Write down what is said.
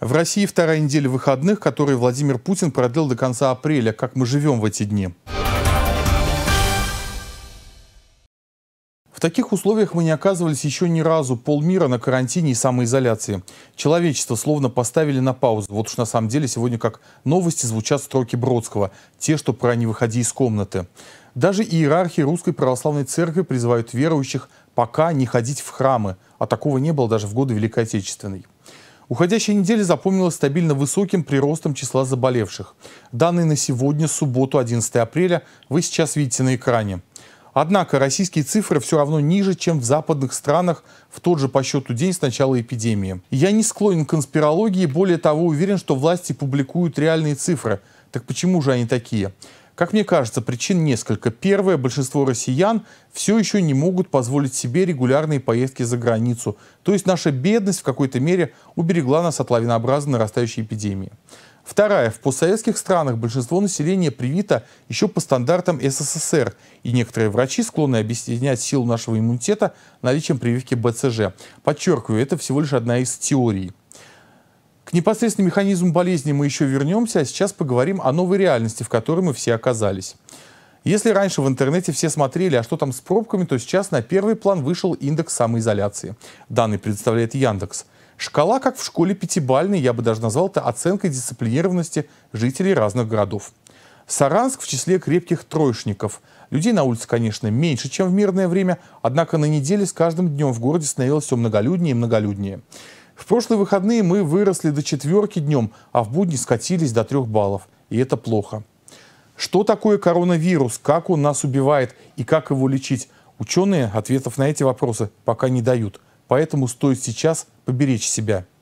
В России вторая неделя выходных, которые Владимир Путин продлил до конца апреля. Как мы живем в эти дни? В таких условиях мы не оказывались еще ни разу. Полмира на карантине и самоизоляции. Человечество словно поставили на паузу. Вот уж на самом деле сегодня как новости звучат строки Бродского. Те, что про «не выходи из комнаты». Даже иерархи Русской Православной Церкви призывают верующих пока не ходить в храмы. А такого не было даже в годы Великой Отечественной. Уходящая неделя запомнилась стабильно высоким приростом числа заболевших. Данные на сегодня, субботу, 11 апреля, вы сейчас видите на экране. Однако российские цифры все равно ниже, чем в западных странах в тот же по счету день с начала эпидемии. Я не склонен к конспирологии, более того, уверен, что власти публикуют реальные цифры. Так почему же они такие? Как мне кажется, причин несколько. Первое, большинство россиян все еще не могут позволить себе регулярные поездки за границу. То есть наша бедность в какой-то мере уберегла нас от лавинообразной нарастающей эпидемии. Вторая. В постсоветских странах большинство населения привито еще по стандартам СССР, и некоторые врачи склонны объяснять силу нашего иммунитета наличием прививки БЦЖ. Подчеркиваю, это всего лишь одна из теорий. К непосредственному механизму болезни мы еще вернемся, а сейчас поговорим о новой реальности, в которой мы все оказались. Если раньше в интернете все смотрели, а что там с пробками, то сейчас на первый план вышел индекс самоизоляции. Данный предоставляет Яндекс. Шкала, как в школе пятибальной, я бы даже назвал это оценкой дисциплинированности жителей разных городов. Саранск в числе крепких троечников. Людей на улице, конечно, меньше, чем в мирное время, однако на неделе с каждым днем в городе становилось все многолюднее и многолюднее. В прошлые выходные мы выросли до четверки днем, а в будни скатились до трех баллов. И это плохо. Что такое коронавирус, как он нас убивает и как его лечить? Ученые ответов на эти вопросы пока не дают. Поэтому стоит сейчас поберечь себя.